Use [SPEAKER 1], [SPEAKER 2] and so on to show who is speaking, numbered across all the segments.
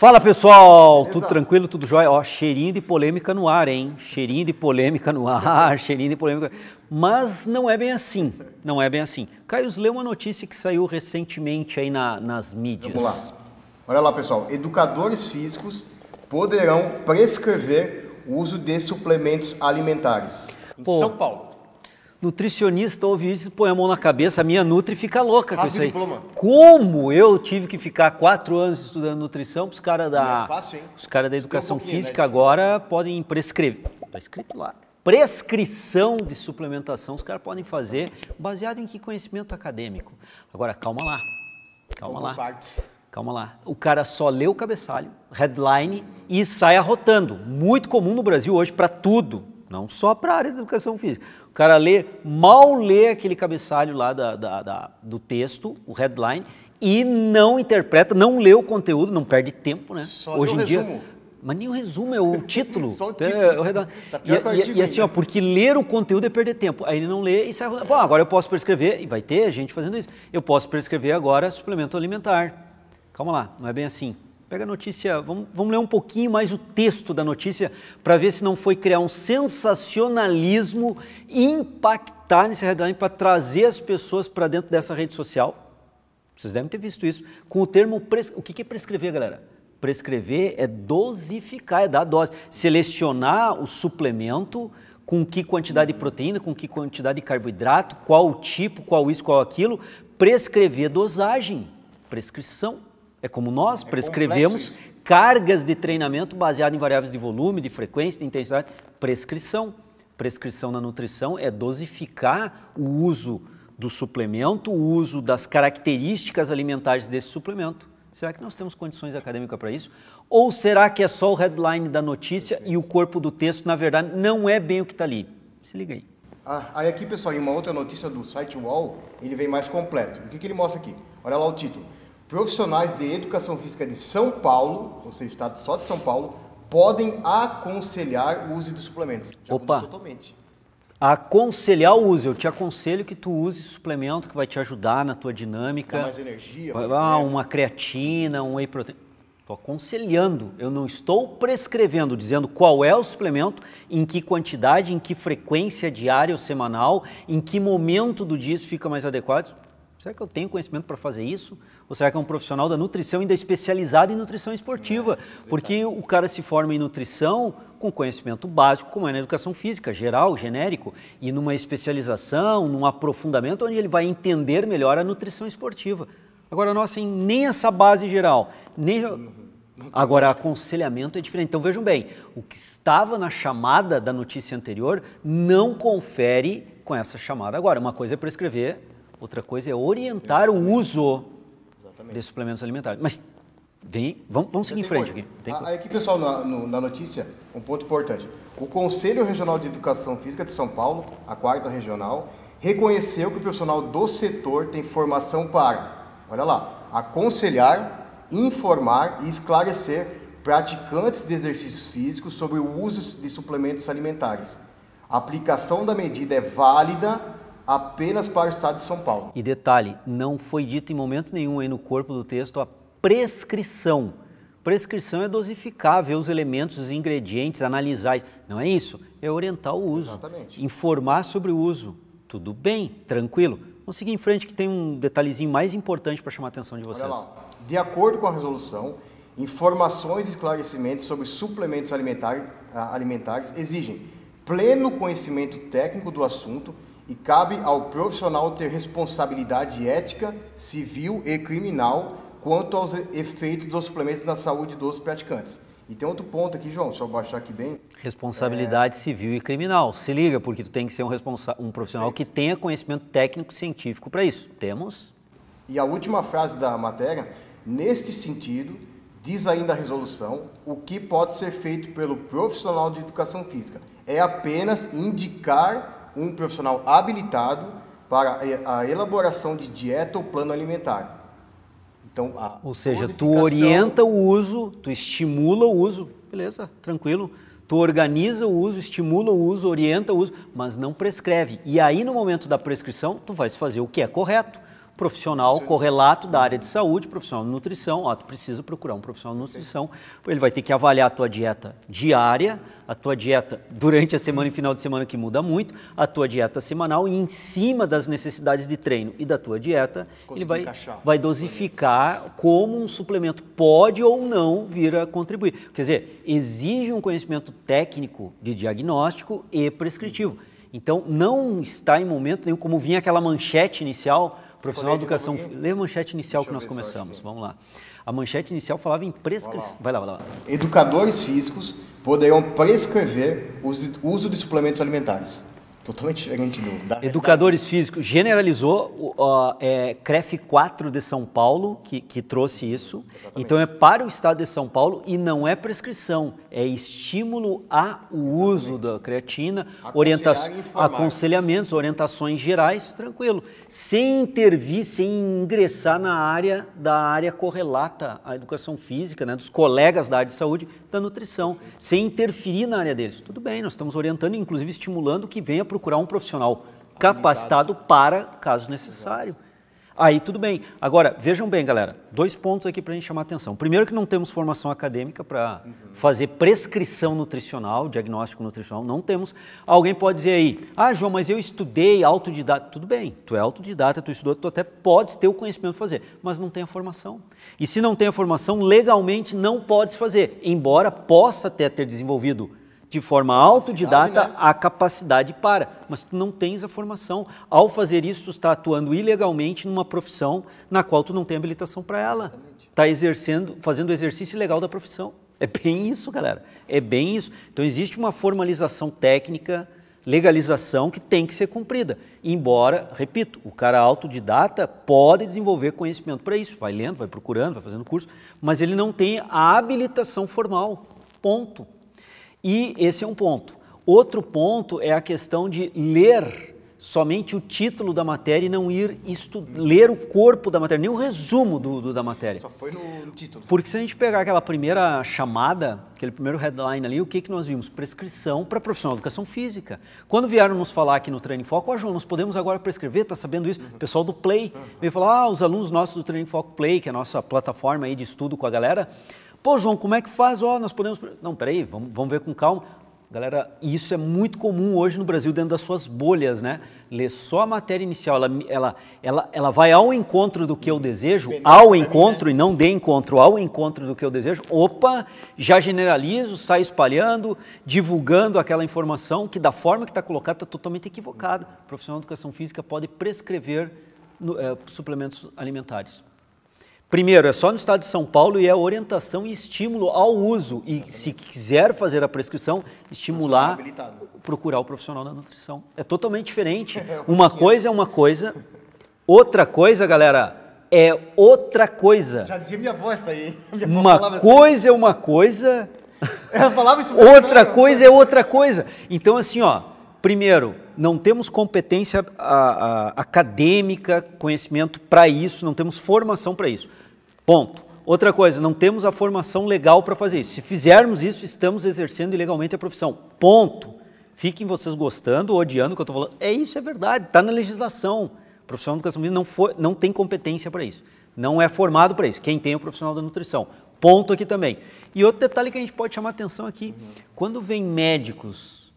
[SPEAKER 1] Fala pessoal, Beleza. tudo tranquilo, tudo jóia? Ó, cheirinho de polêmica no ar, hein? Cheirinho de polêmica no ar, cheirinho de polêmica. Mas não é bem assim, não é bem assim. Caio, leu uma notícia que saiu recentemente aí na, nas mídias. Vamos lá.
[SPEAKER 2] Olha lá pessoal, educadores físicos poderão prescrever o uso de suplementos alimentares. Em Pô, São Paulo. Nutricionista ouve isso,
[SPEAKER 1] põe a mão na cabeça, a minha Nutri fica louca Rasga com isso aí. Diploma. Como eu tive que ficar quatro anos estudando nutrição, os caras da, é fácil, os caras da educação um né? é física né? agora podem prescrever. Está escrito lá. Prescrição de suplementação, os caras podem fazer baseado em que conhecimento acadêmico. Agora, calma lá. Calma lá. Partes. Calma lá. O cara só lê o cabeçalho, headline, e sai arrotando. Muito comum no Brasil hoje para tudo não só para a área da educação física. O cara lê, mal lê aquele cabeçalho lá da, da, da, do texto, o headline, e não interpreta, não lê o conteúdo, não perde tempo, né? Só Hoje em resumo. dia. Mas nem o resumo, é o título. Só o título. É, o tá redan... e, é, e, é, e, assim, ó, porque ler o conteúdo é perder tempo. Aí ele não lê e sai. Bom, agora eu posso prescrever, e vai ter gente fazendo isso. Eu posso prescrever agora suplemento alimentar. Calma lá, não é bem assim. Pega a notícia, vamos, vamos ler um pouquinho mais o texto da notícia para ver se não foi criar um sensacionalismo impactar nesse headline para trazer as pessoas para dentro dessa rede social. Vocês devem ter visto isso. Com o termo. Pres... O que é prescrever, galera? Prescrever é dosificar, é dar dose. Selecionar o suplemento com que quantidade de proteína, com que quantidade de carboidrato, qual o tipo, qual isso, qual aquilo. Prescrever dosagem, prescrição. É como nós é prescrevemos cargas de treinamento baseado em variáveis de volume, de frequência, de intensidade, prescrição. Prescrição na nutrição é dosificar o uso do suplemento, o uso das características alimentares desse suplemento. Será que nós temos condições acadêmicas para isso? Ou será que é só o headline da notícia e o corpo do texto, na verdade, não é bem o que está ali? Se liga aí.
[SPEAKER 2] Ah, aí aqui, pessoal, em uma outra notícia do site Wall, ele vem mais completo. O que, que ele mostra aqui? Olha lá o título profissionais de educação física de São Paulo, ou seja, estado só de São Paulo, podem aconselhar o uso de suplementos. Já Opa! Totalmente.
[SPEAKER 1] Aconselhar o uso, eu te aconselho que tu use suplemento que vai te ajudar na tua dinâmica. Dá mais energia. Vai, mais ah, uma creatina, um whey protein. Estou aconselhando, eu não estou prescrevendo, dizendo qual é o suplemento, em que quantidade, em que frequência diária ou semanal, em que momento do dia isso fica mais adequado. Será que eu tenho conhecimento para fazer isso? Ou será que é um profissional da nutrição ainda especializado em nutrição esportiva? É, é Porque o cara se forma em nutrição com conhecimento básico, como é na educação física, geral, genérico, e numa especialização, num aprofundamento onde ele vai entender melhor a nutrição esportiva. Agora, nossa, assim, nem essa base geral, nem. Agora, aconselhamento é diferente. Então vejam bem, o que estava na chamada da notícia anterior não confere com essa chamada agora. Uma coisa é prescrever Outra coisa é orientar Exatamente. o uso Exatamente. de suplementos alimentares. Mas vem, vamos, vamos seguir em frente coisa. aqui.
[SPEAKER 2] Tem... Ah, aqui, pessoal, na, no, na, notícia, um ponto importante. O Conselho Regional de Educação Física de São Paulo, a quarta regional, reconheceu que o profissional do setor tem formação para, olha lá, aconselhar, informar e esclarecer praticantes de exercícios físicos sobre o uso de suplementos alimentares. A aplicação da medida é válida apenas para o estado de São Paulo.
[SPEAKER 1] E detalhe, não foi dito em momento nenhum aí no corpo do texto a prescrição. Prescrição é dosificar, ver os elementos, os ingredientes, analisar. Não é isso, é orientar o uso, Exatamente. informar sobre o uso. Tudo bem, tranquilo. Vamos seguir em frente que tem um detalhezinho mais importante para chamar a atenção de vocês.
[SPEAKER 2] De acordo com a resolução, informações e esclarecimentos sobre suplementos alimentares ah, exigem pleno conhecimento técnico do assunto e cabe ao profissional ter responsabilidade ética, civil e criminal quanto aos efeitos dos suplementos na saúde dos praticantes. E tem outro ponto aqui, João, só baixar aqui bem.
[SPEAKER 1] Responsabilidade é... civil e criminal. Se liga, porque tu tem que ser um, responsa... um profissional Perfeito. que tenha conhecimento técnico
[SPEAKER 2] científico para isso. Temos? E a última frase da matéria, neste sentido, diz ainda a resolução, o que pode ser feito pelo profissional de educação física é apenas indicar um profissional habilitado para a elaboração de dieta ou plano alimentar. Então,
[SPEAKER 1] ou seja, tu orienta o uso, tu estimula o uso, beleza, tranquilo. Tu organiza o uso, estimula o uso, orienta o uso, mas não prescreve. E aí, no momento da prescrição, tu vais fazer o que é correto profissional correlato da área de saúde, profissional de nutrição, ó, tu precisa procurar um profissional de nutrição, ele vai ter que avaliar a tua dieta diária, a tua dieta durante a semana e final de semana que muda muito, a tua dieta semanal e em cima das necessidades de treino e da tua dieta, Consegui ele vai, vai dosificar como um suplemento pode ou não vir a contribuir. Quer dizer, exige um conhecimento técnico de diagnóstico e prescritivo. Então, não está em momento nenhum, como vinha aquela manchete inicial, Profissional de Educação. lê a manchete inicial Deixa que nós começamos. Vamos lá. A manchete inicial falava em prescrição. Vai lá, vai lá.
[SPEAKER 2] Educadores físicos poderão prescrever o uso de suplementos alimentares totalmente diferente do da Educadores físicos
[SPEAKER 1] generalizou uh, é, CREF 4 de São Paulo que, que trouxe isso. Exatamente. Então é para o Estado de São Paulo e não é prescrição, é estímulo ao uso da creatina, orienta aconselhamentos, orientações gerais, tranquilo, sem intervir, sem ingressar na área da área correlata à educação física, né, dos colegas da área de saúde, da nutrição, sem interferir na área deles. Tudo bem, nós estamos orientando, inclusive estimulando que venha para procurar um profissional capacitado para caso necessário. Aí tudo bem. Agora, vejam bem, galera, dois pontos aqui para a gente chamar a atenção. Primeiro que não temos formação acadêmica para uhum. fazer prescrição nutricional, diagnóstico nutricional, não temos. Alguém pode dizer aí, ah, João, mas eu estudei autodidata. Tudo bem, tu é autodidata, tu estudou, tu até podes ter o conhecimento de fazer, mas não tem a formação. E se não tem a formação, legalmente não podes fazer, embora possa até ter desenvolvido de forma autodidata né? a capacidade para, mas tu não tens a formação. Ao fazer isso, tu está atuando ilegalmente numa profissão na qual tu não tem habilitação para ela. Está exercendo, fazendo o exercício ilegal da profissão. É bem isso, galera. É bem isso. Então existe uma formalização técnica, legalização que tem que ser cumprida. Embora, repito, o cara autodidata pode desenvolver conhecimento para isso, vai lendo, vai procurando, vai fazendo curso, mas ele não tem a habilitação formal. Ponto. E esse é um ponto. Outro ponto é a questão de ler somente o título da matéria e não ir ler o corpo da matéria, nem o resumo do, do, da matéria. Só foi no título. Porque se a gente pegar aquela primeira chamada, aquele primeiro headline ali, o que, que nós vimos? Prescrição para profissional de educação física. Quando vieram nos falar aqui no Treino Foco, ó oh, João, nós podemos agora prescrever, está sabendo isso? O uhum. pessoal do Play uhum. veio falar, ah, os alunos nossos do Treino Foco Play, que é a nossa plataforma aí de estudo com a galera, Pô, João, como é que faz? Ó, oh, nós podemos. Não, peraí, vamos, vamos ver com calma. Galera, isso é muito comum hoje no Brasil dentro das suas bolhas, né? Lê só a matéria inicial, ela, ela, ela, ela vai ao encontro do que eu desejo, ao encontro né? e não de encontro, ao encontro do que eu desejo. Opa, já generalizo, sai espalhando, divulgando aquela informação que da forma que está colocada está totalmente equivocada. O profissional de educação física pode prescrever no, é, suplementos alimentares. Primeiro, é só no estado de São Paulo e é orientação e estímulo ao uso. E se quiser fazer a prescrição, estimular, procurar o profissional da nutrição. É totalmente diferente. É, uma coisa é uma coisa, outra coisa, galera, é outra coisa.
[SPEAKER 2] Já dizia minha voz isso aí. Uma assim. coisa
[SPEAKER 1] é uma coisa, ela
[SPEAKER 2] falava isso. outra né?
[SPEAKER 1] coisa é outra coisa. Então, assim, ó, primeiro, não temos competência a, a, acadêmica, conhecimento para isso, não temos formação para isso. Ponto. Outra coisa, não temos a formação legal para fazer isso. Se fizermos isso, estamos exercendo ilegalmente a profissão. Ponto. Fiquem vocês gostando ou odiando o que eu estou falando. É isso, é verdade. Está na legislação. O profissional de educação física não, for, não tem competência para isso. Não é formado para isso. Quem tem é o profissional da nutrição. Ponto aqui também. E outro detalhe que a gente pode chamar atenção aqui. Quando vem médicos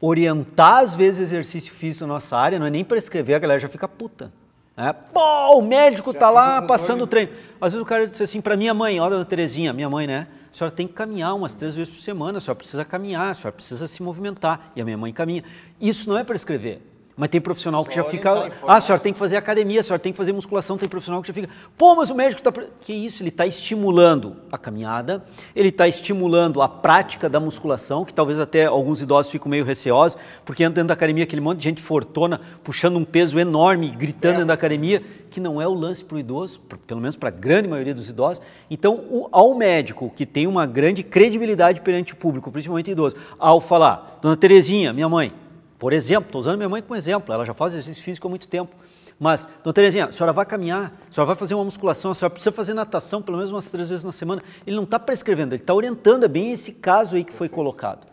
[SPEAKER 1] orientar, às vezes, exercício físico na nossa área, não é nem prescrever, a galera já fica puta. É, Pô, o médico tá lá passando o treino. Às vezes o cara disse assim para minha mãe, olha, a Terezinha, minha mãe, né? A senhora tem que caminhar umas três vezes por semana, a senhora precisa caminhar, a senhora precisa se movimentar. E a minha mãe caminha. Isso não é para escrever. Mas tem profissional que já fica. Então é ah, a senhora tem que fazer academia, a senhora tem que fazer musculação, tem profissional que já fica. Pô, mas o médico está. Que isso? Ele está estimulando a caminhada, ele está estimulando a prática da musculação, que talvez até alguns idosos ficam meio receosos, porque entra dentro da academia aquele monte de gente fortona, puxando um peso enorme, gritando é. dentro da academia, que não é o lance para o idoso, pelo menos para a grande maioria dos idosos. Então, o, ao médico que tem uma grande credibilidade perante o público, principalmente idoso, ao falar, dona Terezinha, minha mãe por exemplo, estou usando minha mãe como exemplo, ela já faz exercício físico há muito tempo. Mas, doutora Terezinha, a senhora vai caminhar, a senhora vai fazer uma musculação, a senhora precisa fazer natação pelo menos umas três vezes na semana. Ele não está prescrevendo, ele está orientando, é bem esse caso aí que foi colocado.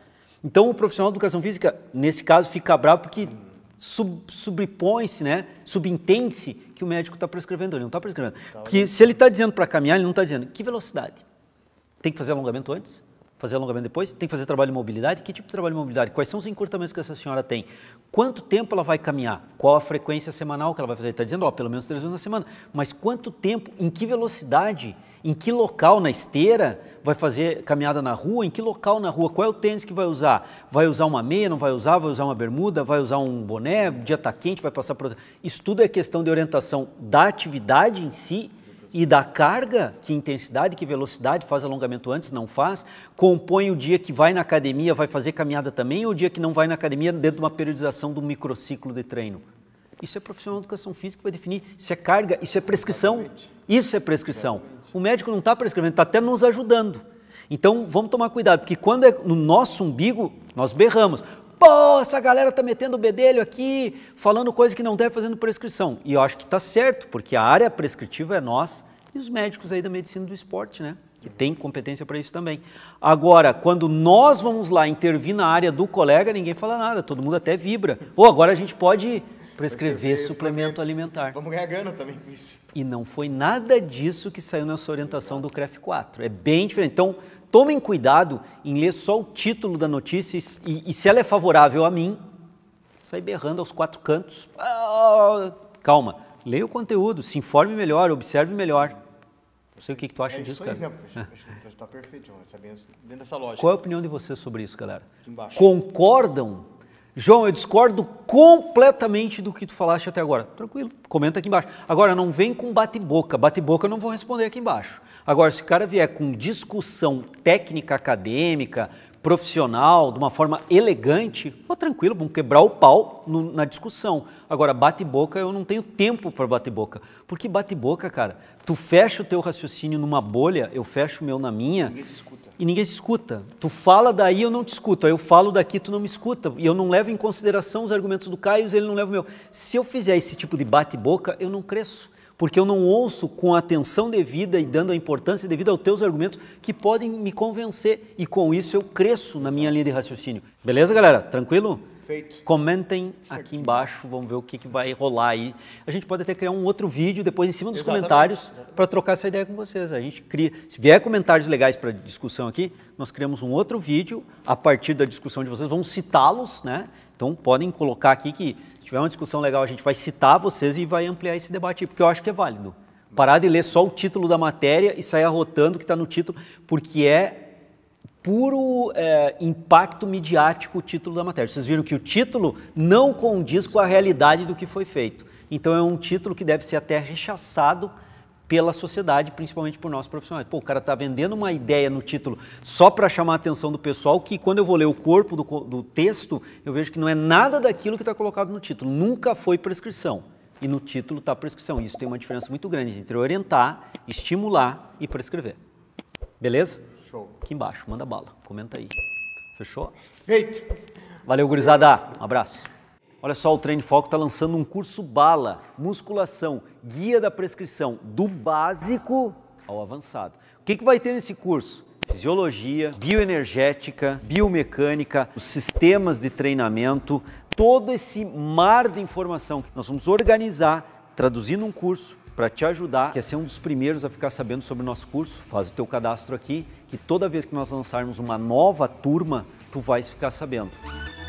[SPEAKER 1] Então, o profissional de educação física, nesse caso, fica bravo porque sub, sobrepõe-se, né? subentende-se que o médico está prescrevendo, ele não está prescrevendo. Tá porque se ele está dizendo para caminhar, ele não está dizendo que velocidade. Tem que fazer alongamento antes? fazer alongamento depois, tem que fazer trabalho de mobilidade. Que tipo de trabalho de mobilidade? Quais são os encurtamentos que essa senhora tem? Quanto tempo ela vai caminhar? Qual a frequência semanal que ela vai fazer? Está dizendo, ó, pelo menos três vezes na semana. Mas quanto tempo? Em que velocidade? Em que local na esteira vai fazer caminhada na rua? Em que local na rua? Qual é o tênis que vai usar? Vai usar uma meia? Não vai usar? Vai usar uma bermuda? Vai usar um boné? O dia está quente? Vai passar por. Isso tudo é questão de orientação da atividade em si e da carga, que intensidade, que velocidade, faz alongamento antes, não faz, compõe o dia que vai na academia, vai fazer caminhada também, ou o dia que não vai na academia dentro de uma periodização de um microciclo de treino. Isso é profissional de educação física que vai definir. Isso é carga, isso é prescrição. Exatamente. Isso é prescrição. Exatamente. O médico não está prescrevendo, está até nos ajudando. Então vamos tomar cuidado, porque quando é no nosso umbigo, nós berramos pô, essa galera tá metendo o bedelho aqui, falando coisa que não deve fazendo prescrição. E eu acho que tá certo, porque a área prescritiva é nós e os médicos aí da medicina do esporte, né? Que tem competência para isso também. Agora, quando nós vamos lá intervir na área do colega, ninguém fala nada, todo mundo até vibra. Pô, agora a gente pode prescrever suplemento alimentar. Vamos ganhar grana também com isso. E não foi nada disso que saiu nessa orientação do CREF 4. É bem diferente. Então, tomem cuidado em ler só o título da notícia e, e se ela é favorável a mim, sair berrando aos quatro cantos. Ah, calma, leia o conteúdo, se informe melhor, observe melhor. Não sei o que, que tu acha é disso, cara. Né?
[SPEAKER 2] acho que ah. está perfeito, Dentro dessa lógica. Qual é
[SPEAKER 1] a opinião de vocês sobre isso, galera? Concordam João, eu discordo completamente do que tu falaste até agora. Tranquilo, comenta aqui embaixo. Agora, não vem com bate-boca. Bate-boca eu não vou responder aqui embaixo. Agora, se o cara vier com discussão técnica acadêmica, profissional, de uma forma elegante, oh, tranquilo, vamos quebrar o pau no, na discussão. Agora, bate-boca, eu não tenho tempo para bate-boca. Porque bate-boca, cara, tu fecha o teu raciocínio numa bolha, eu fecho o meu na minha. Ninguém se escuta. E ninguém se escuta. Tu fala daí, eu não te escuto. Aí eu falo daqui, tu não me escuta. E eu não levo em consideração os argumentos do Caio, ele não leva o meu. Se eu fizer esse tipo de bate-boca, eu não cresço porque eu não ouço com atenção devida e dando a importância devida aos teus argumentos que podem me convencer e com isso eu cresço na minha linha de raciocínio. Beleza, galera? Tranquilo? Perfeito. Comentem aqui embaixo, vamos ver o que, que vai rolar aí. A gente pode até criar um outro vídeo depois em cima dos Exatamente. comentários para trocar essa ideia com vocês. A gente cria, se vier comentários legais para discussão aqui, nós criamos um outro vídeo a partir da discussão de vocês, vamos citá-los, né? Então podem colocar aqui que se tiver uma discussão legal, a gente vai citar vocês e vai ampliar esse debate, porque eu acho que é válido. Parar de ler só o título da matéria e sair arrotando o que está no título, porque é puro é, impacto midiático o título da matéria. Vocês viram que o título não condiz com a realidade do que foi feito. Então é um título que deve ser até rechaçado pela sociedade, principalmente por nós profissionais. Pô, o cara está vendendo uma ideia no título só para chamar a atenção do pessoal, que quando eu vou ler o corpo do, do texto, eu vejo que não é nada daquilo que está colocado no título. Nunca foi prescrição. E no título está prescrição. Isso tem uma diferença muito grande entre orientar, estimular e prescrever. Beleza? Show. Aqui embaixo, manda bala, comenta aí. Fechou? Feito. Valeu, gurizada. Um abraço. Olha só, o Treino Foco está lançando um curso bala, musculação, guia da prescrição, do básico ao avançado. O que, que vai ter nesse curso? Fisiologia, bioenergética, biomecânica, os sistemas de treinamento, todo esse mar de informação que nós vamos organizar, traduzindo um curso para te ajudar, quer é ser um dos primeiros a ficar sabendo sobre o nosso curso, faz o teu cadastro aqui, que toda vez que nós lançarmos uma nova turma, tu vais ficar sabendo.